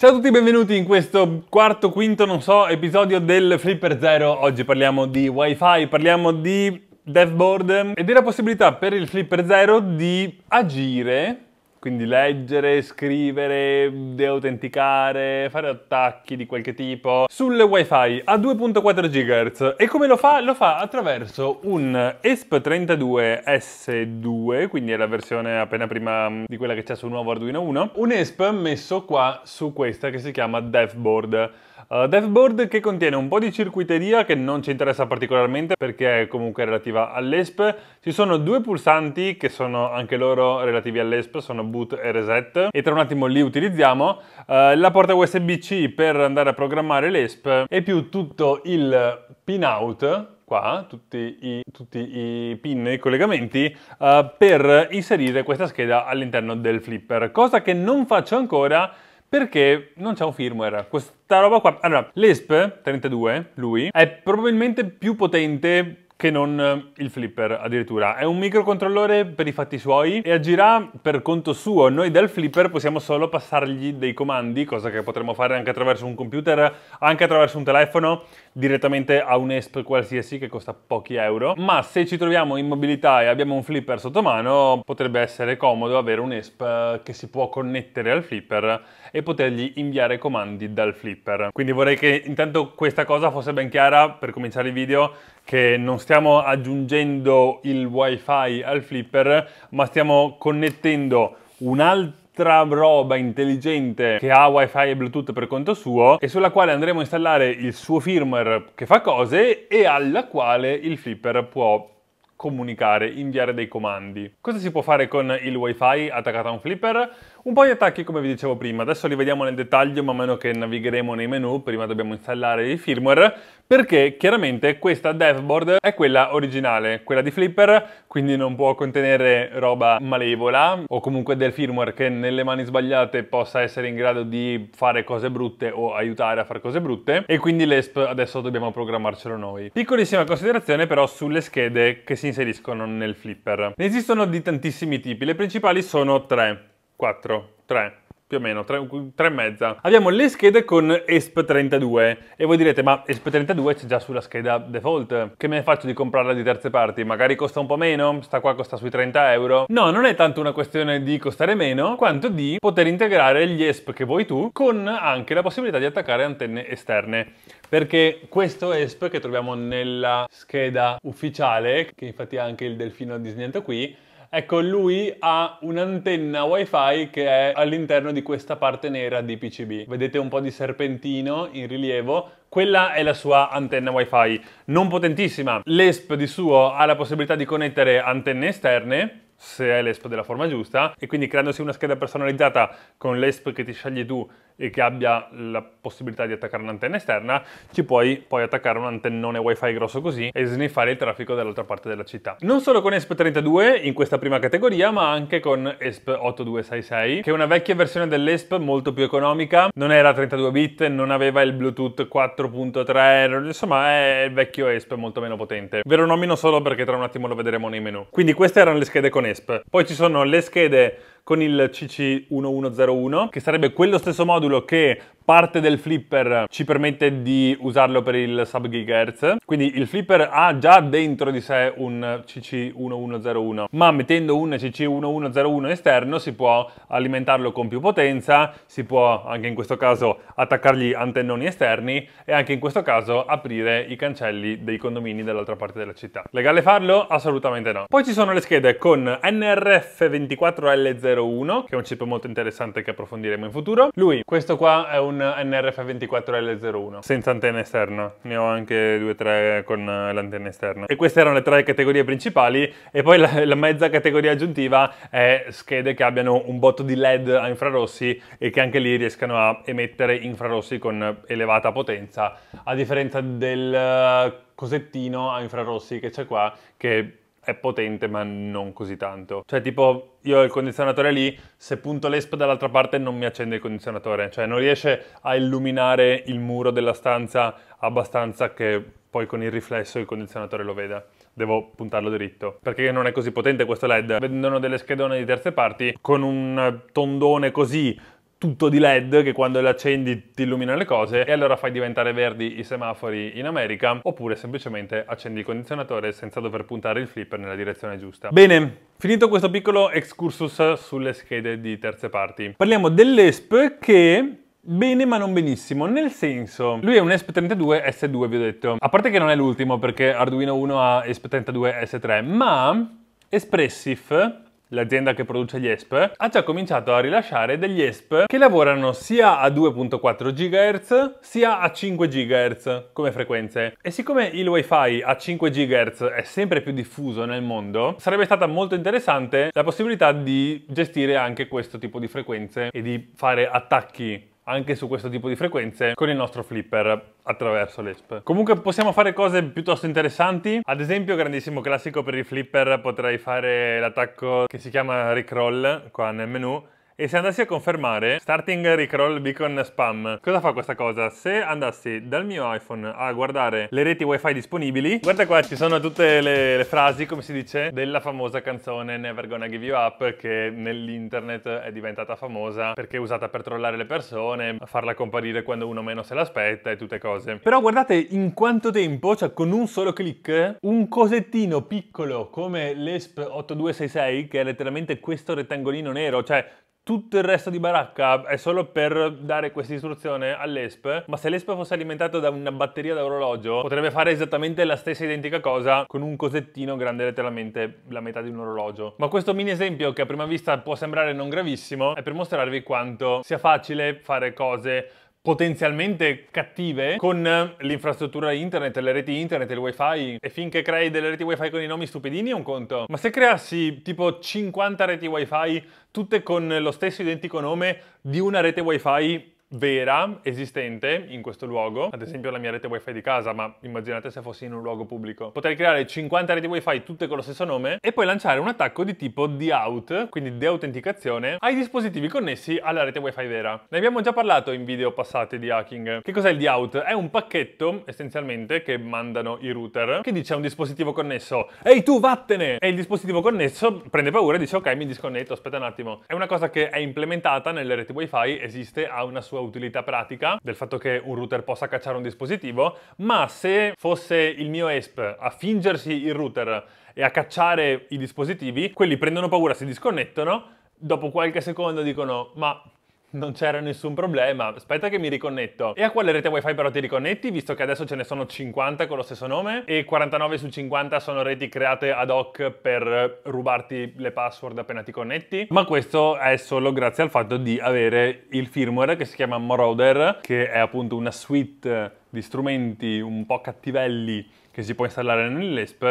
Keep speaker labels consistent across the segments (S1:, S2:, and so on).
S1: Ciao a tutti, benvenuti in questo quarto, quinto, non so, episodio del Flipper Zero. Oggi parliamo di wifi, parliamo di dev board e della possibilità per il Flipper Zero di agire quindi leggere, scrivere, deautenticare, fare attacchi di qualche tipo. Sul wifi a 2.4 GHz. E come lo fa? Lo fa attraverso un ESP32S2, quindi è la versione appena prima mm, di quella che c'è sul nuovo Arduino 1. Un ESP messo qua su questa che si chiama DevBoard. Uh, Deathboard che contiene un po' di circuiteria che non ci interessa particolarmente perché è comunque relativa all'ESP. Ci sono due pulsanti che sono anche loro relativi all'ESP, sono boot e reset e tra un attimo li utilizziamo. Uh, la porta USB-C per andare a programmare l'ESP e più tutto il pinout qua tutti i, tutti i, pin e i collegamenti uh, per inserire questa scheda all'interno del flipper cosa che non faccio ancora perché non c'è un firmware. Questa roba qua, allora, l'ESP 32, lui, è probabilmente più potente che non eh, il flipper addirittura. È un microcontrollore per i fatti suoi e agirà per conto suo. Noi dal flipper possiamo solo passargli dei comandi, cosa che potremmo fare anche attraverso un computer, anche attraverso un telefono, direttamente a un ESP qualsiasi che costa pochi euro. Ma se ci troviamo in mobilità e abbiamo un flipper sotto mano, potrebbe essere comodo avere un ESP che si può connettere al flipper e potergli inviare comandi dal flipper. Quindi vorrei che intanto questa cosa fosse ben chiara per cominciare il video che non stiamo aggiungendo il wifi al flipper, ma stiamo connettendo un'altra roba intelligente che ha wifi e bluetooth per conto suo e sulla quale andremo a installare il suo firmware che fa cose e alla quale il flipper può comunicare, inviare dei comandi. Cosa si può fare con il wifi attaccato a un flipper? Un po' di attacchi come vi dicevo prima, adesso li vediamo nel dettaglio man mano che navigheremo nei menu, prima dobbiamo installare i firmware, perché chiaramente questa dashboard è quella originale, quella di Flipper, quindi non può contenere roba malevola o comunque del firmware che nelle mani sbagliate possa essere in grado di fare cose brutte o aiutare a fare cose brutte e quindi l'ESP adesso dobbiamo programmarcelo noi. Piccolissima considerazione però sulle schede che si inseriscono nel Flipper. Ne esistono di tantissimi tipi, le principali sono tre. 4, 3, più o meno, 3, e mezza. Abbiamo le schede con ESP32 e voi direte ma ESP32 c'è già sulla scheda default, che me ne faccio di comprarla di terze parti? Magari costa un po' meno, sta qua costa sui 30 euro. No, non è tanto una questione di costare meno, quanto di poter integrare gli ESP che vuoi tu con anche la possibilità di attaccare antenne esterne. Perché questo ESP che troviamo nella scheda ufficiale, che infatti ha anche il delfino disegnato qui, Ecco, lui ha un'antenna wifi che è all'interno di questa parte nera di PCB. Vedete un po' di serpentino in rilievo, quella è la sua antenna wifi, non potentissima. L'ESP di suo ha la possibilità di connettere antenne esterne, se è l'ESP della forma giusta, e quindi creandosi una scheda personalizzata con l'ESP che ti scegli tu e che abbia la possibilità di attaccare un'antenna esterna, ci puoi poi attaccare un antennone wifi grosso così e sniffare il traffico dall'altra parte della città. Non solo con ESP32 in questa prima categoria, ma anche con ESP8266, che è una vecchia versione dell'ESP molto più economica, non era 32 bit, non aveva il Bluetooth 4.3, insomma è il vecchio ESP molto meno potente. Ve lo nomino solo perché tra un attimo lo vedremo nei menu. Quindi queste erano le schede con ESP. Poi ci sono le schede con il CC1101, che sarebbe quello stesso modulo che parte del flipper ci permette di usarlo per il sub gigahertz, quindi il flipper ha già dentro di sé un CC1101, ma mettendo un CC1101 esterno si può alimentarlo con più potenza, si può anche in questo caso attaccargli antennoni esterni e anche in questo caso aprire i cancelli dei condomini dall'altra parte della città. Legale farlo? Assolutamente no. Poi ci sono le schede con NRF24L01, che è un chip molto interessante che approfondiremo in futuro. Lui, questo qua è un NRF24L01 senza antenna esterna, ne ho anche due o tre con eh, l'antenna esterna. E queste erano le tre categorie principali e poi la, la, mezza categoria aggiuntiva è schede che abbiano un botto di LED a infrarossi e che anche lì riescano a emettere infrarossi con elevata potenza, a differenza del eh, cosettino a infrarossi che c'è qua che è potente ma non così tanto. Cioè tipo io ho il condizionatore lì, se punto l'esp dall'altra parte non mi accende il condizionatore, cioè non riesce a illuminare il muro della stanza abbastanza che poi con il riflesso il condizionatore lo veda devo puntarlo diritto perché non è così potente questo led vendono delle schedone di terze parti con un tondone così tutto di LED che quando le accendi ti illumina le cose e allora fai diventare verdi i semafori in America oppure semplicemente accendi il condizionatore senza dover puntare il flipper nella direzione giusta. Bene, finito questo piccolo excursus sulle schede di terze parti. Parliamo dell'ESP che Bene ma non benissimo, nel senso, lui è un ESP32 S2 vi ho detto, a parte che non è l'ultimo perché Arduino 1 ha ESP32 S3, ma Espressif l'azienda che produce gli ESP, ha già cominciato a rilasciare degli ESP che lavorano sia a 2.4 GHz sia a 5 GHz come frequenze. E siccome il WiFi a 5 GHz è sempre più diffuso nel mondo, sarebbe stata molto interessante la possibilità di gestire anche questo tipo di frequenze e di fare attacchi anche su questo tipo di frequenze con il nostro flipper attraverso l'ESP. Comunque possiamo fare cose piuttosto interessanti, ad esempio grandissimo classico per il flipper potrei fare l'attacco che si chiama recroll qua nel menu e se andassi a confermare starting recrawl beacon spam, cosa fa questa cosa? Se andassi dal mio iPhone a guardare le reti wifi disponibili, guarda qua ci sono tutte le, le frasi, come si dice, della famosa canzone Never Gonna Give You Up che nell'internet è diventata famosa perché è usata per trollare le persone, farla comparire quando uno meno se l'aspetta e tutte cose. Però guardate in quanto tempo, cioè con un solo click, un cosettino piccolo come l'ESP 8266, che è letteralmente questo rettangolino nero, cioè tutto il resto di baracca è solo per dare questa istruzione all'ESP, ma se l'ESP fosse alimentato da una batteria d'orologio potrebbe fare esattamente la stessa identica cosa con un cosettino grande letteralmente la metà di un orologio. Ma questo mini esempio, che a prima vista può sembrare non gravissimo, è per mostrarvi quanto sia facile fare cose potenzialmente cattive con l'infrastruttura internet, le reti internet, il wifi e finché crei delle reti wifi con i nomi stupidini è un conto. Ma se creassi tipo 50 reti wifi tutte con lo stesso identico nome di una rete wifi vera esistente in questo luogo, ad esempio la mia rete wifi di casa, ma immaginate se fossi in un luogo pubblico. Potrei creare 50 reti wifi tutte con lo stesso nome e poi lanciare un attacco di tipo de-out, quindi deautenticazione, ai dispositivi connessi alla rete wifi vera. Ne abbiamo già parlato in video passati di hacking. Che cos'è il de-out? È un pacchetto essenzialmente che mandano i router che dice a un dispositivo connesso Ehi tu vattene! E il dispositivo connesso prende paura e dice ok mi disconnetto, aspetta un attimo. È una cosa che è implementata nelle reti wifi, esiste, ha una sua sua utilità pratica, del fatto che un router possa cacciare un dispositivo, ma se fosse il mio ESP a fingersi il router e a cacciare i dispositivi, quelli prendono paura, si disconnettono, dopo qualche secondo dicono ma non c'era nessun problema, aspetta che mi riconnetto. E a quale rete wifi però ti riconnetti, visto che adesso ce ne sono 50 con lo stesso nome e 49 su 50 sono reti create ad hoc per rubarti le password appena ti connetti? Ma questo è solo grazie al fatto di avere il firmware che si chiama Moroder, che è appunto una suite di strumenti un po' cattivelli che si può installare nell'ESP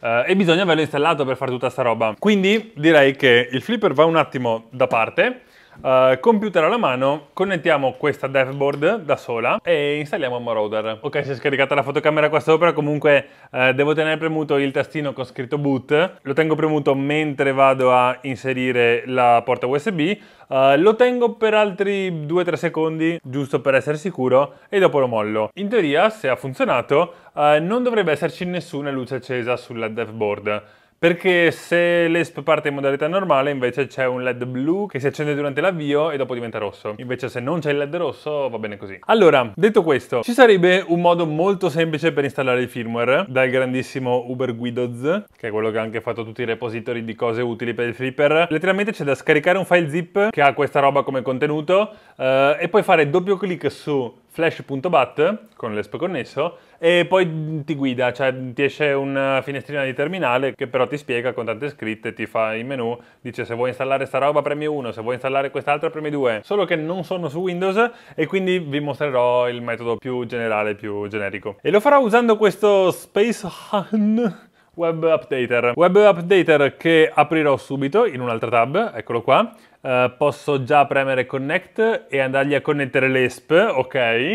S1: eh, e bisogna averlo installato per fare tutta sta roba. Quindi direi che il flipper va un attimo da parte Uh, computer alla mano, connettiamo questa dashboard da sola e installiamo Moroder. Ok, si è scaricata la fotocamera qua sopra, comunque uh, devo tenere premuto il tastino con scritto boot, lo tengo premuto mentre vado a inserire la porta USB, uh, eh, lo tengo per altri 2-3 secondi, giusto per essere sicuro, e dopo lo mollo. In teoria, se ha funzionato, non dovrebbe esserci nessuna luce accesa sulla dashboard. Perché se l'ESP parte in modalità normale invece c'è un LED blu che si accende durante l'avvio e dopo diventa rosso. Invece se non c'è il LED rosso va bene così. Allora, detto questo, ci sarebbe un modo molto semplice per installare il firmware dal grandissimo Uber Guidoz, che è quello che ha anche fatto tutti i repository di cose utili per il flipper. Letteralmente c'è da scaricare un file zip che ha questa roba come contenuto eh, e poi fare doppio clic su flash.bat con l'espo connesso e poi ti guida, cioè ti esce una finestrina di terminale che però ti spiega con tante scritte, ti fa il menu, dice se vuoi installare sta roba premi 1, se vuoi installare quest'altra premi 2, solo che non sono su Windows e quindi vi mostrerò il metodo più generale, più generico. E lo farò usando questo Space Han Web Updater. Web Updater che aprirò subito in un'altra tab, eccolo qua. Uh, posso già premere Connect e andargli a connettere l'ESP, ok,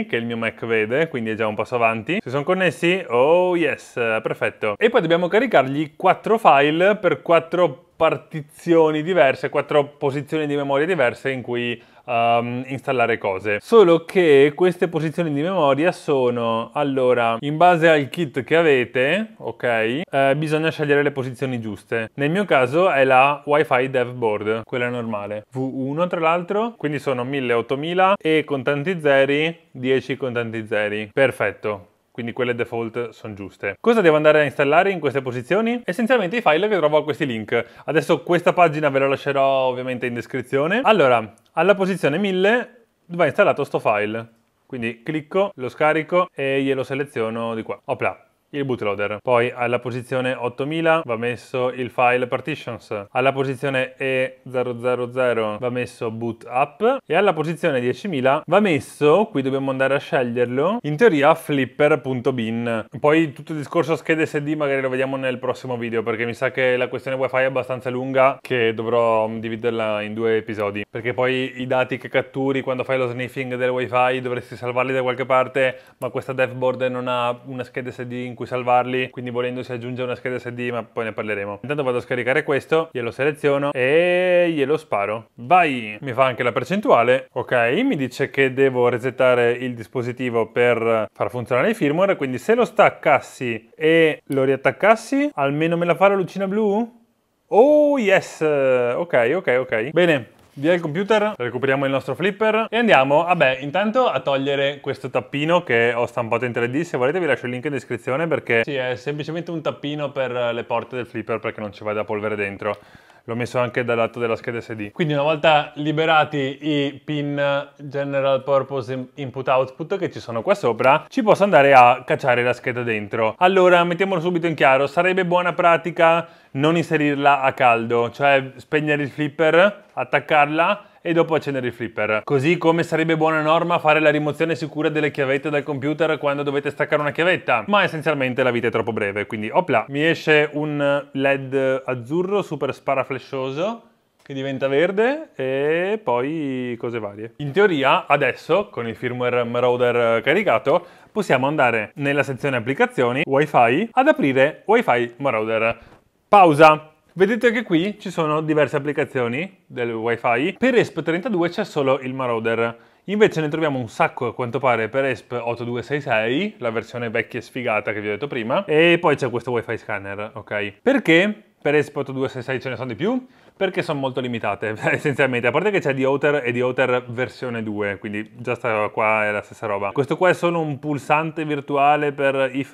S1: che il mio Mac vede, quindi è già un passo avanti. Si sono connessi? Oh yes, perfetto. E poi dobbiamo caricargli quattro file per quattro partizioni diverse, quattro posizioni di memoria diverse in cui um, installare cose. Solo che queste posizioni di memoria sono, allora, in base al kit che avete, ok, eh, bisogna scegliere le posizioni giuste. Nel mio caso è la WiFi Dev Board, quella normale. V1 tra l'altro, quindi sono 1000, 8000 e con tanti zeri, 10 con tanti zeri. Perfetto, quindi quelle default sono giuste. Cosa devo andare a installare in queste posizioni? Essenzialmente i file che trovo a questi link. Adesso questa pagina ve la lascerò ovviamente in descrizione. Allora, alla posizione 1000 va installato sto file. Quindi clicco, lo scarico e glielo seleziono di qua. Opla il bootloader. Poi alla posizione 8000 va messo il file partitions, alla posizione E000 va messo boot up e alla posizione 10000 va messo, qui dobbiamo andare a sceglierlo, in teoria flipper.bin. Poi tutto il discorso schede SD magari lo vediamo nel prossimo video perché mi sa che la questione wifi è abbastanza lunga che dovrò dividerla in due episodi perché poi i dati che catturi quando fai lo sniffing del wifi dovresti salvarli da qualche parte ma questa dev board non ha una scheda SD in cui cui salvarli, quindi volendo si aggiunge una scheda SD, ma poi ne parleremo. Intanto vado a scaricare questo, glielo seleziono e glielo sparo. Vai! Mi fa anche la percentuale. Ok, mi dice che devo resettare il dispositivo per far funzionare il firmware, quindi se lo staccassi e lo riattaccassi, almeno me la fa la lucina blu? Oh yes! Ok, ok, ok. Bene, via il computer, recuperiamo il nostro flipper e andiamo, vabbè, ah, intanto a togliere questo tappino che ho stampato in 3D, se volete vi lascio il link in descrizione perché sì, è semplicemente un tappino per le porte del flipper perché non ci vada polvere dentro l'ho messo anche dal lato della scheda SD. Quindi una volta liberati i pin General Purpose Input Output che ci sono qua sopra, ci posso andare a cacciare la scheda dentro. Allora, mettiamolo subito in chiaro, sarebbe buona pratica non inserirla a caldo, cioè spegnere il flipper, attaccarla e dopo accendere il flipper. Così come sarebbe buona norma fare la rimozione sicura delle chiavette dal computer quando dovete staccare una chiavetta, ma essenzialmente la vita è troppo breve, quindi opla. Mi esce un LED azzurro super sparaflescioso che diventa verde e poi cose varie. In teoria adesso con il firmware Marauder caricato possiamo andare nella sezione applicazioni wifi ad aprire wifi Marauder. Pausa! Vedete che qui ci sono diverse applicazioni del WiFi. Per ESP32 c'è solo il Marauder. Invece ne troviamo un sacco a quanto pare per ESP 8266, la versione vecchia e sfigata che vi ho detto prima, e poi c'è questo WiFi scanner, ok? Perché per ESP 8266 ce ne sono di più? Perché sono molto limitate, essenzialmente. A parte che c'è di Outer e di Outer versione 2, quindi già sta qua è la stessa roba. Questo qua è solo un pulsante virtuale per if,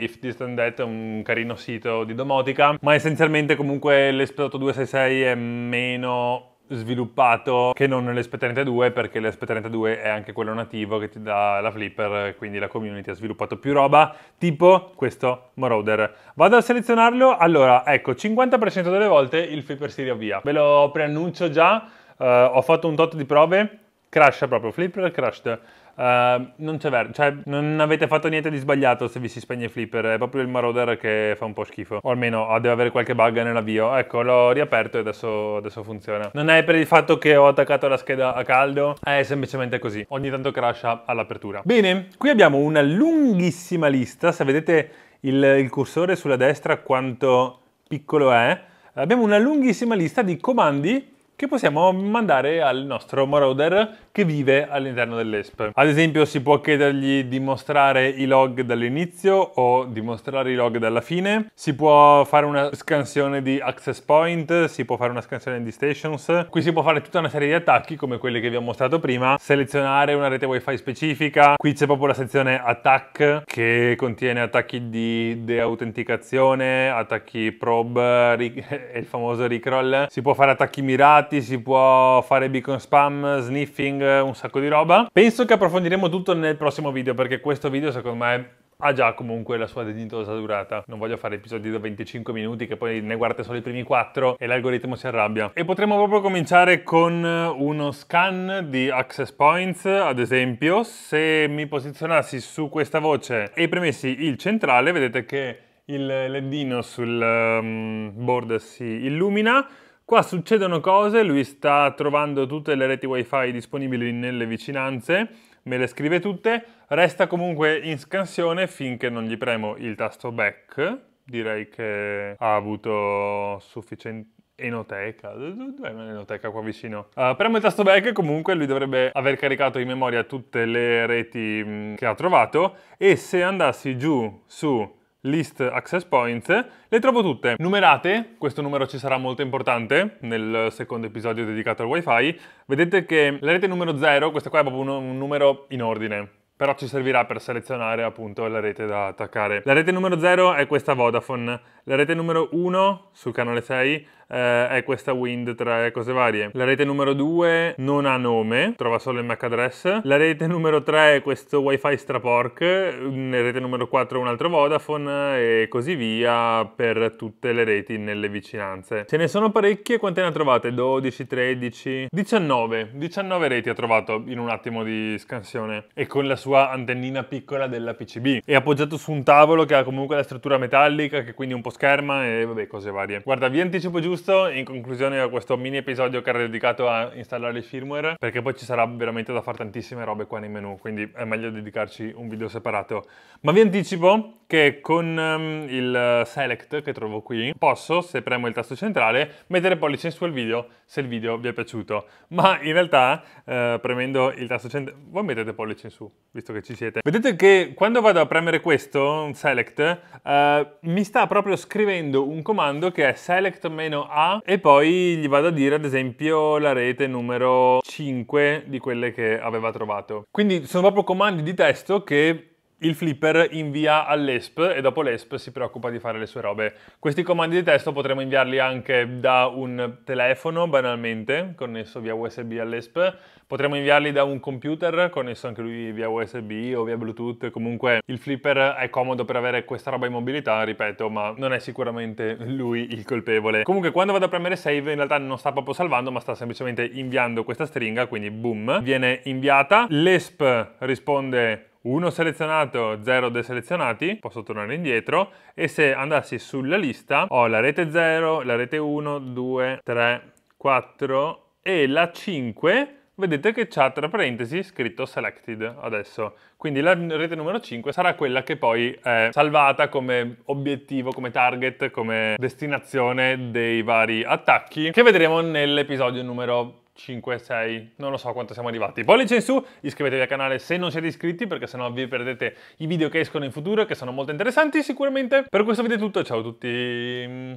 S1: if this and that, un carino sito di domotica, ma essenzialmente comunque l'Esploto 266 è meno sviluppato che non nell'SP32 perché l'SP32 è anche quello nativo che ti dà la Flipper quindi la community ha sviluppato più roba tipo questo Moroder vado a selezionarlo allora ecco 50% delle volte il Flipper si riavvia ve lo preannuncio già eh, ho fatto un tot di prove crasha proprio Flipper crashed Uh, non c'è vero, cioè non avete fatto niente di sbagliato se vi si spegne il flipper, è proprio il Marauder che fa un po' schifo, o almeno ah, deve avere qualche bug nell'avvio, ecco l'ho riaperto e adesso, adesso, funziona. Non è per il fatto che ho attaccato la scheda a caldo, è semplicemente così, ogni tanto crasha all'apertura. Bene, qui abbiamo una lunghissima lista, se vedete il, il cursore sulla destra quanto piccolo è, abbiamo una lunghissima lista di comandi che possiamo mandare al nostro Marauder che vive all'interno dell'ESP. Ad esempio si può chiedergli di mostrare i log dall'inizio o di mostrare i log dalla fine, si può fare una scansione di access point, si può fare una scansione di stations, qui si può fare tutta una serie di attacchi come quelli che vi ho mostrato prima, selezionare una rete wifi specifica, qui c'è proprio la sezione attack che contiene attacchi di deautenticazione, attacchi probe e il famoso recrawl, si può fare attacchi mirati, si può fare beacon spam, sniffing, un sacco di roba. Penso che approfondiremo tutto nel prossimo video perché questo video secondo me ha già comunque la sua dignitosa durata. Non voglio fare episodi da 25 minuti che poi ne guardate solo i primi 4 e l'algoritmo si arrabbia. E potremmo proprio cominciare con uno scan di access points, ad esempio, se mi posizionassi su questa voce e premessi il centrale, vedete che il ledino sul um, board si illumina Qua succedono cose, lui sta trovando tutte le reti wifi disponibili nelle vicinanze, me le scrive tutte, resta comunque in scansione finché non gli premo il tasto back, direi che ha avuto sufficiente enoteca, dov'è eh, un'enoteca qua vicino? Uh, premo il tasto back comunque lui dovrebbe aver caricato in memoria tutte le reti che ha trovato e se andassi giù su list access points, le trovo tutte numerate, questo numero ci sarà molto importante nel secondo episodio dedicato al wifi, vedete che la rete numero 0, questa qua è proprio un numero in ordine, però ci servirà per selezionare appunto la rete da attaccare. La rete numero 0 è questa Vodafone, la rete numero 1 sul canale 6 eh, è questa Wind 3 cose varie. La rete numero 2 non ha nome, trova solo il MAC address. La rete numero 3 è questo WiFi strapork, la mm, rete numero 4 è un altro Vodafone e così via per tutte le reti nelle vicinanze. Ce ne sono parecchie, quante ne ha trovate? 12, 13, 19. 19 reti ha trovato in un attimo di scansione e con la sua antennina piccola della PCB e appoggiato su un tavolo che ha comunque la struttura metallica che quindi è un po' scherma e vabbè cose varie. Guarda, vi anticipo giusto giusto, in conclusione a questo mini episodio che era dedicato a installare il firmware, perché poi ci sarà veramente da fare tantissime robe qua nei menu, quindi è meglio dedicarci un video separato. Ma vi anticipo che con um, il select che trovo qui, posso, se premo il tasto centrale, mettere pollice in su al video se il video vi è piaciuto. Ma in realtà, eh, premendo il tasto centrale, voi mettete pollice in su, visto che ci siete. Vedete che quando vado a premere questo, select, eh, mi sta proprio scrivendo un comando che è select-a a e poi gli vado a dire ad esempio la rete numero 5 di quelle che aveva trovato. Quindi sono proprio comandi di testo che il flipper invia all'ESP e dopo l'ESP si preoccupa di fare le sue robe. Questi comandi di testo potremmo inviarli anche da un telefono, banalmente, connesso via USB all'ESP. Potremmo inviarli da un computer, connesso anche lui via USB o via Bluetooth. Comunque il flipper è comodo per avere questa roba in mobilità, ripeto, ma non è sicuramente lui il colpevole. Comunque quando vado a premere save in realtà non sta proprio salvando, ma sta semplicemente inviando questa stringa, quindi boom, viene inviata. L'ESP risponde uno selezionato, zero deselezionati, posso tornare indietro e se andassi sulla lista ho la rete 0, la rete 1, 2, 3, 4 e la 5 vedete che c'ha tra parentesi scritto selected adesso. Quindi la rete numero 5 sarà quella che poi è salvata come obiettivo, come target, come destinazione dei vari attacchi che vedremo nell'episodio numero 5, 6, non lo so quanto siamo arrivati. Pollice in su, iscrivetevi al canale se non siete iscritti perché sennò vi perdete i video che escono in futuro che sono molto interessanti sicuramente. Per questo video è tutto, ciao a tutti!